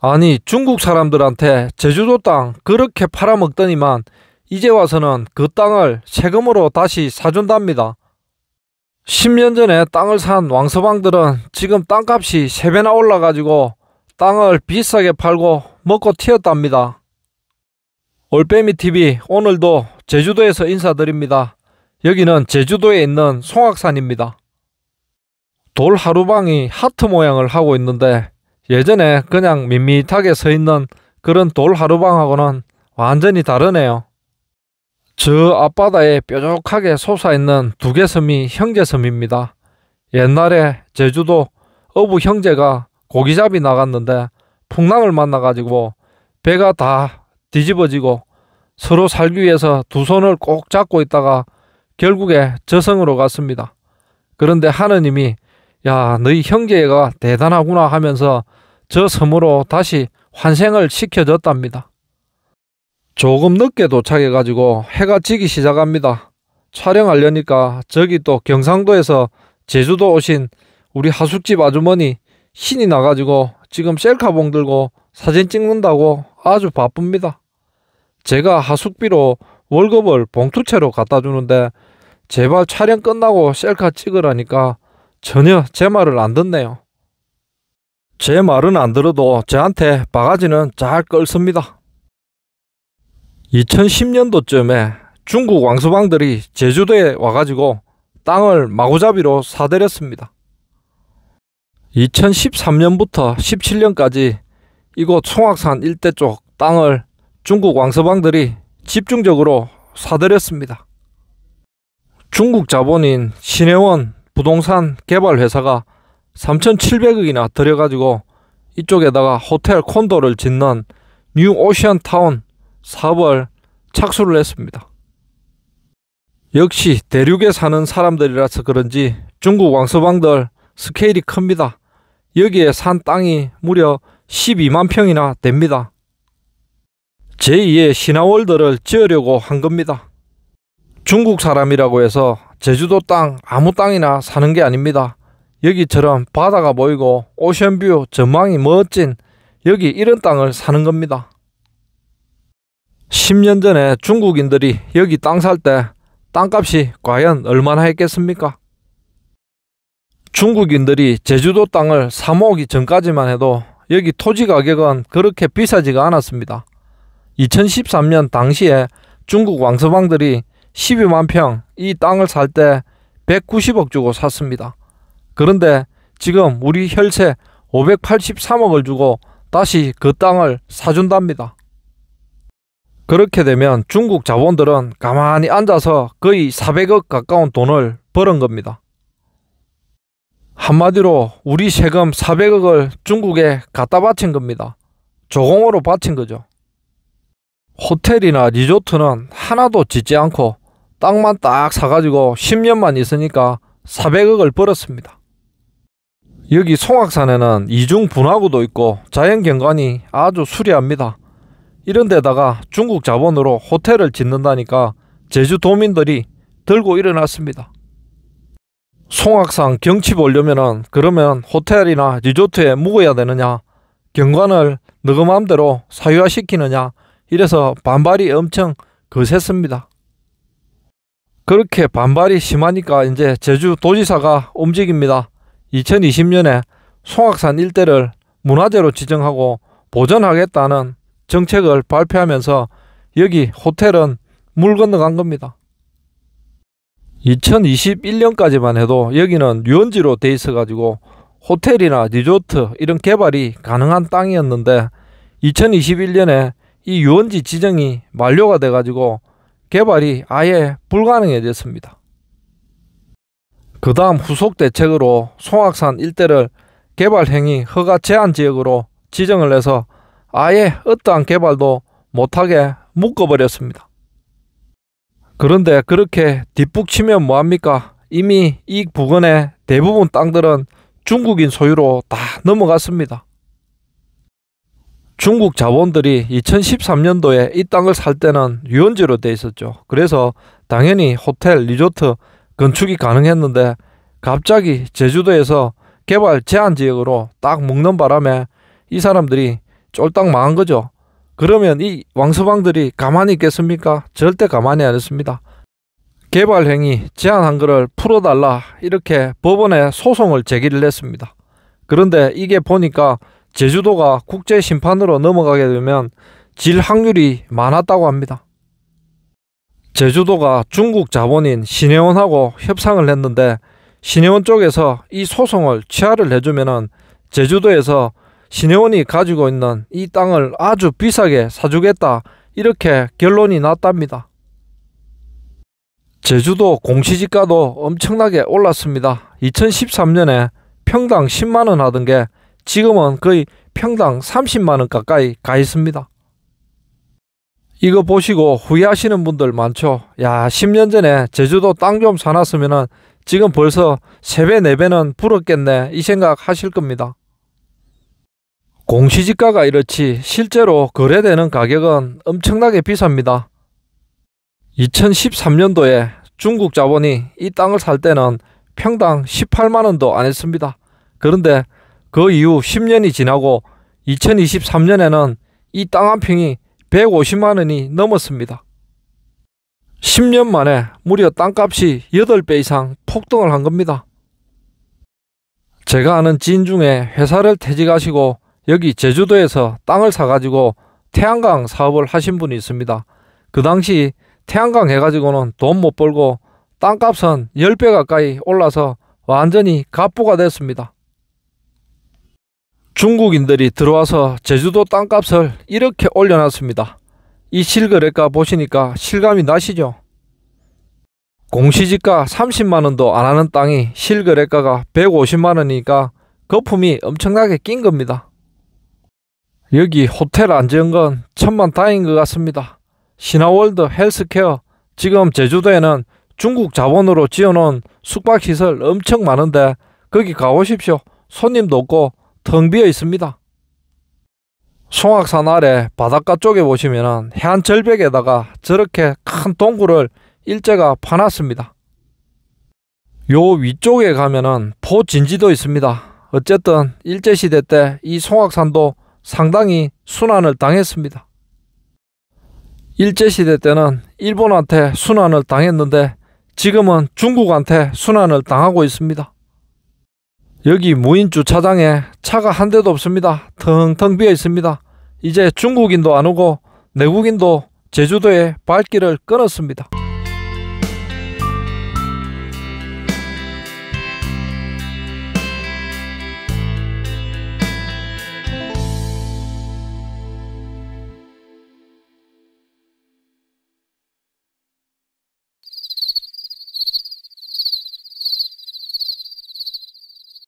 아니 중국 사람들한테 제주도 땅 그렇게 팔아먹더니만 이제 와서는 그 땅을 세금으로 다시 사준답니다. 10년 전에 땅을 산 왕서방들은 지금 땅값이 3배나 올라가지고 땅을 비싸게 팔고 먹고 튀었답니다. 올빼미TV 오늘도 제주도에서 인사드립니다. 여기는 제주도에 있는 송악산입니다. 돌 하루방이 하트 모양을 하고 있는데 예전에 그냥 밋밋하게 서 있는 그런 돌 하루방하고는 완전히 다르네요. 저 앞바다에 뾰족하게 솟아있는 두 개 섬이 형제섬입니다. 옛날에 제주도 어부 형제가 고기잡이 나갔는데 풍랑을 만나가지고 배가 다 뒤집어지고 서로 살기 위해서 두 손을 꼭 잡고 있다가 결국에 저성으로 갔습니다. 그런데 하느님이 야 너희 형제가 대단하구나 하면서 저 섬으로 다시 환생을 시켜줬답니다. 조금 늦게 도착해가지고 해가 지기 시작합니다. 촬영하려니까 저기 또 경상도에서 제주도 오신 우리 하숙집 아주머니 신이 나가지고 지금 셀카봉 들고 사진 찍는다고 아주 바쁩니다. 제가 하숙비로 월급을 봉투채로 갖다 주는데 제발 촬영 끝나고 셀카 찍으라니까 전혀 제 말을 안 듣네요. 제 말은 안 들어도 저한테 바가지는 잘 끌습니다. 2010년도쯤에 중국 왕서방들이 제주도에 와가지고 땅을 마구잡이로 사들였습니다. 2013년부터 17년까지 이곳 송악산 일대 쪽 땅을 중국 왕서방들이 집중적으로 사들였습니다. 중국 자본인 신혜원 부동산 개발회사가 3,700억이나 들여가지고 이쪽에다가 호텔 콘도를 짓는 뉴 오션타운 사업을 착수를 했습니다. 역시 대륙에 사는 사람들이라서 그런지 중국 왕서방들 스케일이 큽니다. 여기에 산 땅이 무려 12만 평이나 됩니다. 제2의 신화월드를 지으려고 한 겁니다. 중국 사람이라고 해서 제주도 땅 아무 땅이나 사는 게 아닙니다. 여기처럼 바다가 보이고 오션뷰 전망이 멋진 여기 이런 땅을 사는 겁니다. 10년 전에 중국인들이 여기 땅 살 때 땅값이 과연 얼마나 했겠습니까? 중국인들이 제주도 땅을 사모으기 전까지만 해도 여기 토지 가격은 그렇게 비싸지가 않았습니다. 2013년 당시에 중국 왕서방들이 12만 평 이 땅을 살 때 190억 주고 샀습니다. 그런데 지금 우리 혈세 583억을 주고 다시 그 땅을 사준답니다. 그렇게 되면 중국 자본들은 가만히 앉아서 거의 400억 가까운 돈을 벌은 겁니다. 한마디로 우리 세금 400억을 중국에 갖다 바친 겁니다. 조공으로 바친 거죠. 호텔이나 리조트는 하나도 짓지 않고 땅만 딱 사가지고 10년만 있으니까 400억을 벌었습니다. 여기 송악산에는 이중 분화구도 있고 자연 경관이 아주 수리합니다 이런 데다가 중국 자본으로 호텔을 짓는다니까 제주도민들이 들고 일어났습니다. 송악산 경치 보려면은 그러면 호텔이나 리조트에 묵어야 되느냐 경관을 너그 마음대로 사유화시키느냐 이래서 반발이 엄청 거셌습니다. 그렇게 반발이 심하니까 이제 제주도지사가 움직입니다. 2020년에 송악산 일대를 문화재로 지정하고 보존하겠다는 정책을 발표하면서 여기 호텔은 물 건너간 겁니다. 2021년까지만 해도 여기는 유원지로 돼 있어가지고 호텔이나 리조트 이런 개발이 가능한 땅이었는데 2021년에 이 유원지 지정이 만료가 돼가지고 개발이 아예 불가능해졌습니다. 그 다음 후속 대책으로 송악산 일대를 개발행위 허가 제한 지역으로 지정을 해서 아예 어떠한 개발도 못하게 묶어버렸습니다. 그런데 그렇게 뒷북치면 뭐합니까? 이미 이 부근의 대부분 땅들은 중국인 소유로 다 넘어갔습니다. 중국 자본들이 2013년도에 이 땅을 살 때는 유원지로 돼 있었죠. 그래서 당연히 호텔, 리조트 건축이 가능했는데 갑자기 제주도에서 개발 제한 지역으로 딱 먹는 바람에 이 사람들이 쫄딱 망한 거죠. 그러면 이 왕서방들이 가만히 있겠습니까? 절대 가만히 안 있습니다. 개발행위 제한한 거를 풀어달라 이렇게 법원에 소송을 제기를 했습니다. 그런데 이게 보니까 제주도가 국제심판으로 넘어가게 되면 질 확률이 많았다고 합니다. 제주도가 중국 자본인 신혜원하고 협상을 했는데 신혜원 쪽에서 이 소송을 취하를 해주면은 제주도에서 신혜원이 가지고 있는 이 땅을 아주 비싸게 사주겠다 이렇게 결론이 났답니다. 제주도 공시지가도 엄청나게 올랐습니다. 2013년에 평당 10만원 하던 게 지금은 거의 평당 30만원 가까이 가 있습니다. 이거 보시고 후회하시는 분들 많죠. 야, 10년 전에 제주도 땅 좀 사놨으면은 지금 벌써 3배, 4배는 불었겠네. 이 생각 하실 겁니다. 공시지가가 이렇지 실제로 거래되는 가격은 엄청나게 비쌉니다. 2013년도에 중국 자본이 이 땅을 살 때는 평당 18만원도 안 했습니다. 그런데 그 이후 10년이 지나고 2023년에는 이 땅 한 평이 150만 원이 넘었습니다. 10년 만에 무려 땅값이 8배 이상 폭등을 한 겁니다. 제가 아는 지인 중에 회사를 퇴직하시고 여기 제주도에서 땅을 사가지고 태양광 사업을 하신 분이 있습니다. 그 당시 태양광 해가지고는 돈 못 벌고 땅값은 10배 가까이 올라서 완전히 갑부가 됐습니다. 중국인들이 들어와서 제주도 땅값을 이렇게 올려놨습니다. 이 실거래가 보시니까 실감이 나시죠? 공시지가 30만원도 안하는 땅이 실거래가가 150만원이니까 거품이 엄청나게 낀 겁니다. 여기 호텔 안 지은 건 천만 다행인 것 같습니다. 신화월드 헬스케어 지금 제주도에는 중국 자본으로 지어놓은 숙박시설 엄청 많은데 거기 가보십시오. 손님도 없고 텅 비어 있습니다. 송악산 아래 바닷가 쪽에 보시면 은 해안 절벽에다가 저렇게 큰 동굴을 일제가 파놨습니다. 요 위쪽에 가면은 포진지도 있습니다. 어쨌든 일제시대 때 이 송악산도 상당히 순환을 당했습니다. 일제시대 때는 일본한테 순환을 당했는데 지금은 중국한테 순환을 당하고 있습니다. 여기 무인 주차장에 차가 한 대도 없습니다. 텅텅 비어 있습니다. 이제 중국인도 안 오고 내국인도 제주도의 발길을 끊었습니다.